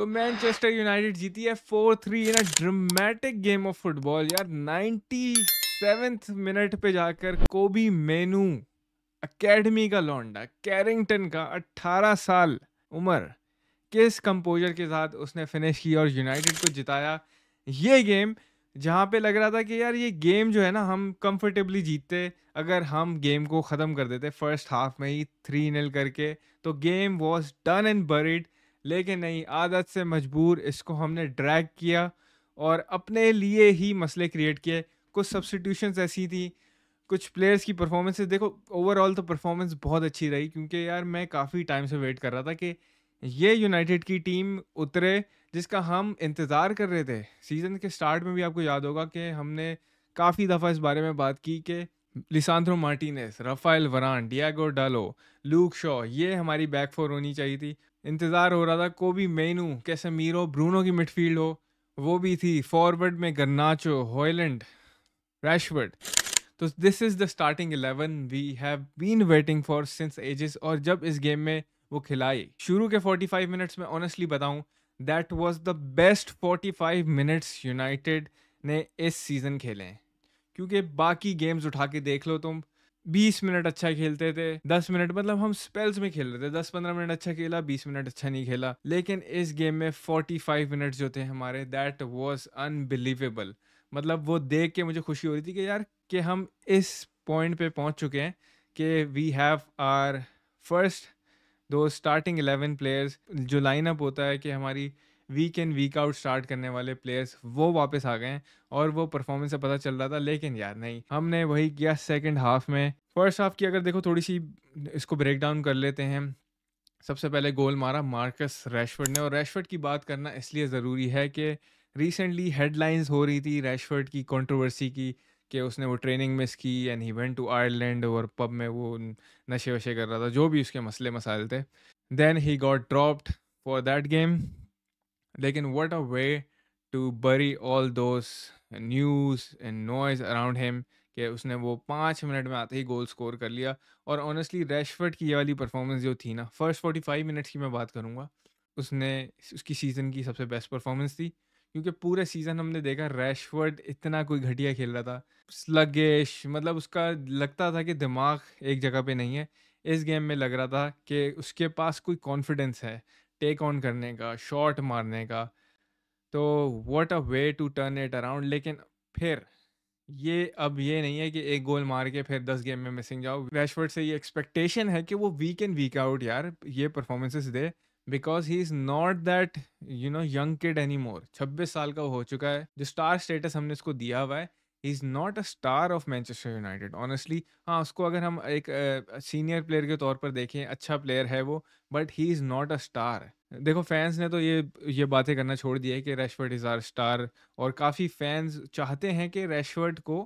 तो Manchester United जीती है four three in a dramatic game of football यार नाइन्टी सेवेंथ मिनट पे जाकर कोबी मेनू एकेडमी का लौंडा कैरिंगटन का 18 साल उम्र किस कंपोजर के साथ उसने फिनिश की और यूनाइटेड को जिताया ये गेम जहाँ पे लग रहा था कि यार ये गेम जो है ना हम कंफर्टेबली जीतते अगर हम गेम को ख़त्म कर देते फर्स्ट हाफ में ही थ्री नल करके तो game was done and buried लेकिन नहीं आदत से मजबूर इसको हमने ड्रैग किया और अपने लिए ही मसले क्रिएट किए कुछ सब्सटीट्यूशन ऐसी थी कुछ प्लेयर्स की परफॉर्मेंसेस देखो ओवरऑल तो परफॉर्मेंस बहुत अच्छी रही क्योंकि यार मैं काफ़ी टाइम से वेट कर रहा था कि ये यूनाइटेड की टीम उतरे जिसका हम इंतज़ार कर रहे थे सीज़न के स्टार्ट में भी आपको याद होगा कि हमने काफ़ी दफ़ा इस बारे में बात की कि Lisandro Martinez Raphael Varane Diogo Dalot Luke Shaw ये हमारी बैक फोर होनी चाहिए थी इंतज़ार हो रहा था कोबी मेनू कैसे मीरो ब्रूनो की मिडफील्ड हो वो भी थी फॉरवर्ड में गन्नाचो हॉयलैंड रैशवर्ड तो this is the starting eleven we have been waiting for since ages और जब इस गेम में वो खिलाई शुरू के 45 मिनट्स में ऑनेस्टली बताऊं that was the best 45 minutes United ने इस सीज़न खेले हैं क्योंकि बाकी गेम्स उठा के देख लो तुम बीस मिनट अच्छा खेलते थे दस मिनट मतलब हम स्पेल्स में खेल रहे थे दस पंद्रह मिनट अच्छा खेला बीस मिनट अच्छा नहीं खेला लेकिन इस गेम में फोर्टी फाइव मिनट जो थे हमारे दैट वॉज अनबिलीवेबल मतलब वो देख के मुझे खुशी हो रही थी कि यार कि हम इस पॉइंट पे पहुंच चुके हैं कि वी हैव आर फर्स्ट दो स्टार्टिंग एलेवन प्लेयर्स जो लाइनअप होता है कि हमारी week in week out start करने वाले प्लेयर्स वो वापस आ गए हैं और वो परफॉर्मेंस से पता चल रहा था लेकिन यार नहीं हमने वही किया सेकेंड हाफ में फर्स्ट हाफ की अगर देखो थोड़ी सी इसको ब्रेक डाउन कर लेते हैं सबसे पहले गोल मारा मार्कस रैशफर्ड ने और रैशफर्ड की बात करना इसलिए ज़रूरी है कि रिसेंटली हेडलाइंस हो रही थी रैशफर्ड की कंट्रोवर्सी की कि उसने वो ट्रेनिंग मिस की and he went to Ireland और पब में वो नशे वशे कर रहा था जो भी उसके मसले मसाइल थे then he got dropped for that game लेकिन what a way to bury all those news and noise around him कि उसने वो पाँच मिनट में आते ही गोल स्कोर कर लिया और ऑनेस्टली रैशफर्ड की ये वाली परफॉर्मेंस जो थी ना फर्स्ट फोर्टी फाइव मिनट्स की मैं बात करूँगा उसने उसकी सीज़न की सबसे बेस्ट परफॉर्मेंस थी क्योंकि पूरे सीज़न हमने देखा रैशवर्ड इतना कोई घटिया खेल रहा था स्लगेश मतलब उसका लगता था कि दिमाग एक जगह पे नहीं है इस गेम में लग रहा था कि उसके पास कोई कॉन्फिडेंस है टेक ऑन करने का शॉट मारने का तो what a way to turn it around लेकिन फिर ये अब ये नहीं है कि एक गोल मार के फिर दस गेम में मिसिंग जाओ रैशवर्ड से ये एक्सपेक्टेशन है कि वो वीक एंड वीक आउट यार ये परफॉर्मेंसेस दे because he is not that you know young kid any more छब्बीस साल का हो चुका है जो स्टार स्टेटस हमने इसको दिया हुआ है he is not a star of Manchester United honestly हाँ उसको अगर हम एक सीनियर प्लेयर के तौर पर देखें अच्छा प्लेयर है वो but he is not a star देखो फैंस ने तो ये ये बातें करना छोड़ दी है कि रैशवर्ड इज़ आर स्टार और काफ़ी फैंस चाहते हैं कि रैशवर्ड को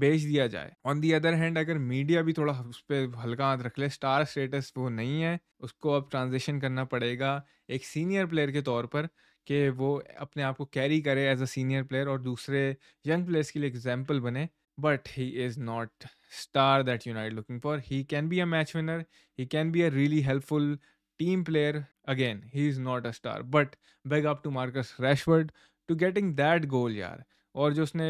बेच दिया जाए ऑन दी अदर हैंड अगर मीडिया भी थोड़ा उस पर हल्का हाथ रख ले स्टार स्टेटस वो नहीं है उसको अब ट्रांजेक्शन करना पड़ेगा एक सीनियर प्लेयर के तौर पर कि वो अपने आप को कैरी करे एज अ सीनियर प्लेयर और दूसरे यंग प्लेयर्स के लिए एग्जाम्पल बने but he is not star that United looking for he can be a match winner he can be a really helpful team player again he is not a star but big up to Marcus Rashford to getting that goal यार और जो उसने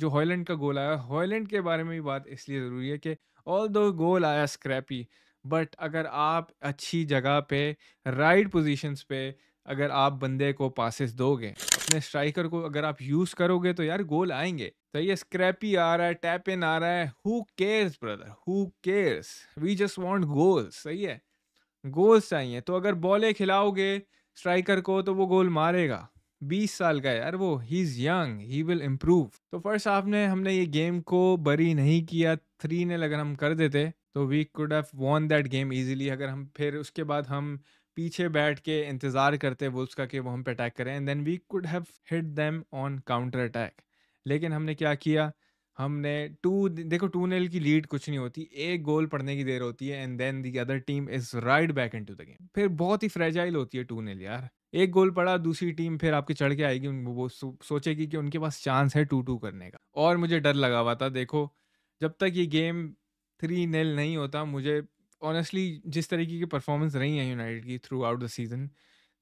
जो Højlund का गोल आया Højlund के बारे में भी बात इसलिए ज़रूरी है कि ऑल दो गोल आया स्क्रैपी बट अगर आप अच्छी जगह पे राइट पोजीशंस पे अगर आप बंदे को पासिस दोगे अपने स्ट्राइकर को अगर आप यूज करोगे तो यार गोल आएंगे तो ये स्क्रैपी आ रहा है टैप इन आ रहा है who cares brother who cares we just want goals सही है गोल्स चाहिए तो अगर बॉले खिलाओगे स्ट्राइकर को तो वो गोल मारेगा बीस साल का यार वो he is young he will improve तो फर्स्ट हाफ ने हमने ये गेम को बरी नहीं किया थ्री ने अगर हम कर देते तो we could have won that game easily अगर हम फिर उसके बाद हम पीछे बैठ के इंतजार करते वुल्फ्स का कि वो हम पे अटैक करें and then we could have hit them on counter attack लेकिन हमने क्या किया हमने टू देखो टू नेल की लीड कुछ नहीं होती एक गोल पड़ने की देर होती है and then the other team is ride back into the game फिर बहुत ही फ्रेजाइल होती है टू नेल यार एक गोल पड़ा दूसरी टीम फिर आपके चढ़ के आएगी वो सो, सोचेगी कि उनके पास चांस है टू टू करने का और मुझे डर लगा हुआ था देखो जब तक ये गेम थ्री नेल नहीं होता मुझे ऑनेस्टली जिस तरीके की परफॉर्मेंस रही है यूनाइटेड की throughout the season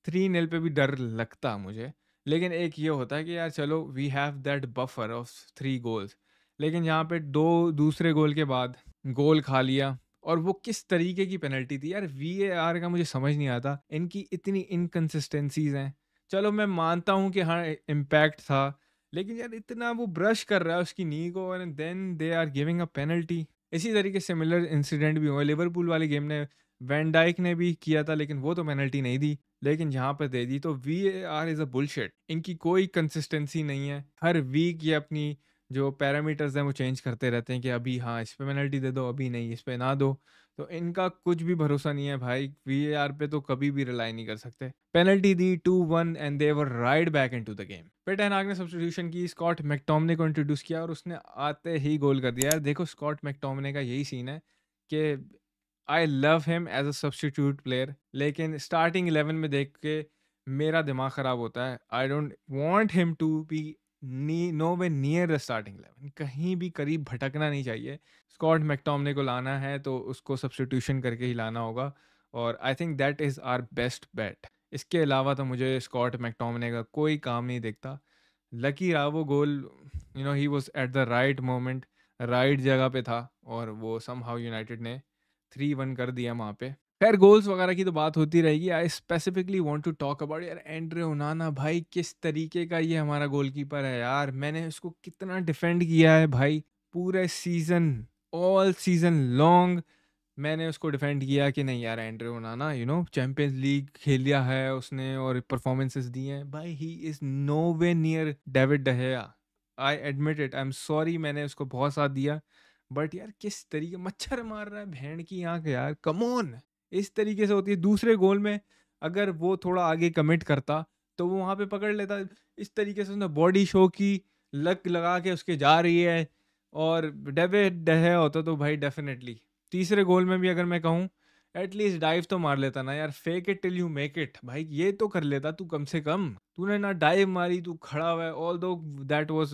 three nil पे भी डर लगता मुझे लेकिन एक ये होता है कि यार चलो we have that buffer of three goals लेकिन यहाँ पे दो दूसरे गोल के बाद गोल खा लिया और वो किस तरीके की पेनल्टी थी यार वी का मुझे समझ नहीं आता इनकी इतनी इनकन्सिस्टेंसीज हैं चलो मैं मानता हूँ कि हाँ इम्पैक्ट था लेकिन यार इतना वो ब्रश कर रहा है उसकी नी को and then they are giving a penalty इसी तरीके सिमिलर इंसिडेंट भी हुए लिवरपूल वाले गेम ने वैन डाइक ने भी किया था लेकिन वो तो पेनल्टी नहीं दी लेकिन यहाँ पर दे दी तो we are is a bullshit इनकी कोई कंसिस्टेंसी नहीं है हर वीक ये अपनी जो पैरामीटर्स हैं वो चेंज करते रहते हैं कि अभी हाँ इस पर पेनल्टी दे दो अभी नहीं इस पर ना दो तो इनका कुछ भी भरोसा नहीं है भाई वी पे तो कभी भी रिलाई नहीं कर सकते पेनल्टी दी two one and they were ride back to the game फिर एनाग ने सब्सटीट्यूशन की स्कॉट मैकटॉमने को इंट्रोड्यूस किया और उसने आते ही गोल कर दिया देखो स्कॉट मैकटॉमने का यही सीन है कि I love him as a substitute player लेकिन स्टार्टिंग इलेवन में देख के मेरा दिमाग ख़राब होता है I don't want him to be नी no way near the starting eleven कहीं भी करीब भटकना नहीं चाहिए स्कॉट मैकटॉमने को लाना है तो उसको सब्सटीट्यूशन करके ही लाना होगा और I think that is our best bet इसके अलावा तो मुझे स्कॉट मैकटॉमने का कोई काम नहीं देखता लकी रहा वो goal you know he was at the right moment right जगह पे था और वो सम हाउ यूनाइटेड ने थ्री वन कर दिया वहाँ पे खैर गोल्स वगैरह की तो बात होती रहेगी I specifically want to talk about यार एंड्रे ओनाना भाई किस तरीके का ये हमारा गोलकीपर है यार मैंने उसको कितना डिफेंड किया है भाई पूरे सीज़न ऑल सीज़न लॉन्ग मैंने उसको डिफेंड किया कि नहीं यार Andre Onana you know Champions League खेल लिया है उसने और परफॉर्मेंसेस दिए हैं भाई he is no way near David De Gea I admit it I am sorry मैंने उसको बहुत साथ दिया बट यार किस तरीके मच्छर मार रहा है भेड़ की आंख यार कमोन इस तरीके से होती है दूसरे गोल में अगर वो थोड़ा आगे कमिट करता तो वो वहाँ पे पकड़ लेता इस तरीके से उसने बॉडी शो की लक लगा के उसके जा रही है और डबे डहे होता तो भाई डेफिनेटली तीसरे गोल में भी अगर मैं कहूँ एटलीस्ट डाइव तो मार लेता ना यार fake it till you make it भाई ये तो कर लेता तू कम से कम तूने ना डाइव मारी तू खड़ा हुआ है ऑल दो दैट वॉज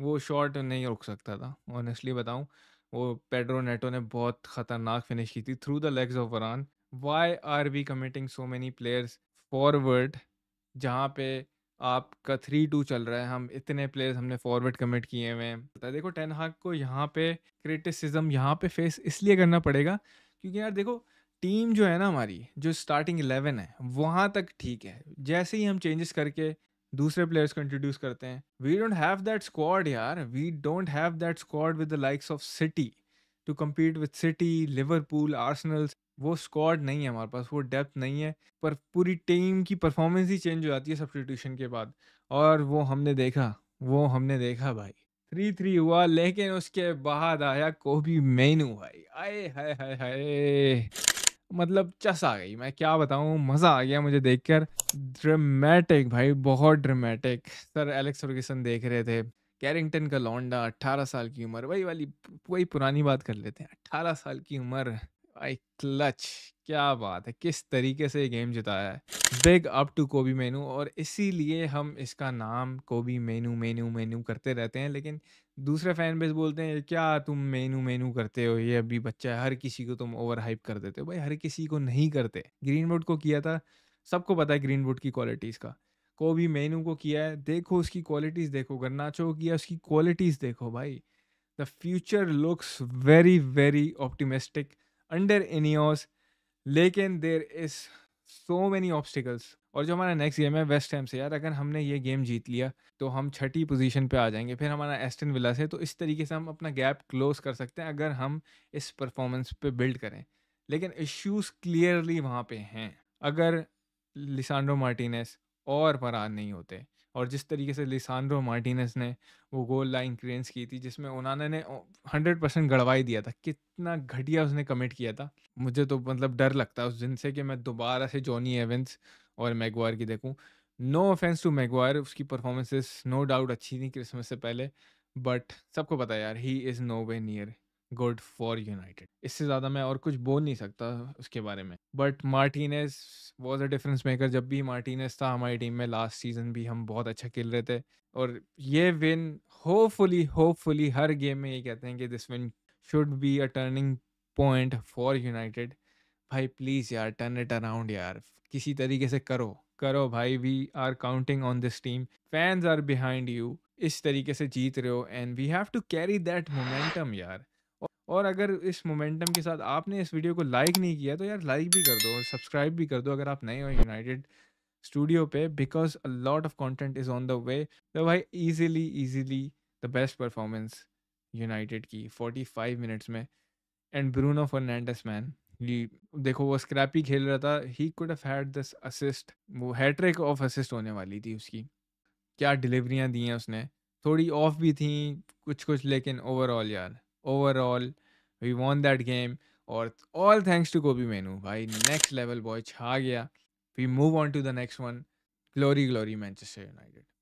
वो शॉर्ट नहीं रुक सकता था ऑनेस्टली बताऊँ वो पेड्रो नेटो ने बहुत खतरनाक फिनिश की थी through the legs of Varane why are we committing so many players forward जहाँ पे आपका थ्री टू चल रहा है हम इतने प्लेयर्स हमने फॉरवर्ड कमिट किए हुए हैं देखो टेन हाक को यहाँ पे क्रिटिसिज्म यहाँ पे फेस इसलिए करना पड़ेगा क्योंकि यार देखो टीम जो है ना हमारी जो स्टार्टिंग इलेवन है वहाँ तक ठीक है जैसे ही हम चेंजेस करके दूसरे प्लेयर्स को इंट्रोड्यूस करते हैं we don't have that squad यार we don't have that squad with the likes of City to compete with City Liverpool Arsenals वो स्क्वाड नहीं है हमारे पास वो डेप्थ नहीं है पर पूरी टीम की परफॉर्मेंस ही चेंज हो जाती है सब्सटीट्यूशन के बाद और वो हमने देखा वो हमने देखा भाई थ्री थ्री हुआ लेकिन उसके बाद आया कोबी मेनू भाई आए हाय हाय हाय मतलब चस आ गई मैं क्या बताऊँ मज़ा आ गया मुझे देखकर ड्रामेटिक भाई बहुत ड्रामेटिक सर एलेक्स फर्गसन देख रहे थे कैरिंगटन का लौंडा अट्ठारह साल की उम्र वही वाली वही पुरानी बात कर लेते हैं अट्ठारह साल की उम्र आई क्लच क्या बात है किस तरीके से ये गेम जिताया है बिग अप टू कोबी मेनू और इसीलिए हम इसका नाम कोबी मेनू मेनू मेनू करते रहते हैं लेकिन दूसरे फैन बेस बोलते हैं क्या तुम मेनू मेनू करते हो ये अभी बच्चा है हर किसी को तुम ओवर हाइप कर देते हो भाई हर किसी को नहीं करते ग्रीन बोर्ड को किया था सबको पता है ग्रीन बोर्ड की क्वालिटीज़ का को भी मेनू को किया है देखो उसकी क्वालिटीज़ देखो गन्नाचो को किया उसकी क्वालिटीज़ देखो भाई the future looks very very optimistic under any लेकिन there is so many obstacles और जो हमारा नेक्स्ट गेम है वेस्ट टाइम से यार अगर हमने ये गेम जीत लिया तो हम छठी पोजीशन पे आ जाएंगे फिर हमारा एस्टन विला से तो इस तरीके से हम अपना गैप क्लोज कर सकते हैं अगर हम इस परफॉर्मेंस पे बिल्ड करें लेकिन इश्यूज क्लियरली वहाँ पे हैं अगर लिसान्ड्रो मार्टिनेस और फरार नहीं होते और जिस तरीके से लिसान्ड्रो मार्टिनेस ने वो गोल लाइन क्रेंस की थी जिसमें उन्होंने ने हंड्रेड परसेंट गड़वाई दिया था कितना घटिया उसने कमिट किया था मुझे तो मतलब डर लगता है उस दिन से कि मैं दोबारा से जॉनी एवेंस और मैगवार की देखूँ नो ऑफेंस टू मैगवार उसकी परफॉर्मेंसेस नो डाउट अच्छी थी क्रिसमस से पहले बट सबको पता यार he is no way near good for United इससे ज़्यादा मैं और कुछ बोल नहीं सकता उसके बारे में but Martinez was a difference maker जब भी मार्टिनेस था हमारी टीम में लास्ट सीजन भी हम बहुत अच्छा खेल रहे थे और ये विन होपफुली होपफुली हर गेम में ये कहते हैं कि this win should be a turning point for United भाई प्लीज़ यार टर्न इट अराउंड यार किसी तरीके से करो करो भाई we are counting on this team fans are behind you इस तरीके से जीत रहे हो and we have to carry that momentum यार और अगर इस मोमेंटम के साथ आपने इस वीडियो को लाइक नहीं किया तो यार लाइक भी कर दो और सब्सक्राइब भी कर दो अगर आप नए हो यूनाइटेड स्टूडियो पे because a lot of content is on the way तो भाई easily easily the best performance United की 45 मिनट्स में एंड ब्रूनो फर्नैंडस मैन ही देखो वो स्क्रैपी खेल रहा था he could have had this assist वो हैट्रिक ऑफ असिस्ट होने वाली थी उसकी क्या डिलीवरियाँ दी हैं उसने थोड़ी ऑफ भी थी कुछ कुछ लेकिन ओवरऑल यार overall we won that game और all thanks to Kobbie Mainoo भाई नेक्स्ट लेवल बॉय छा गया we move on to the next one glory glory Manchester United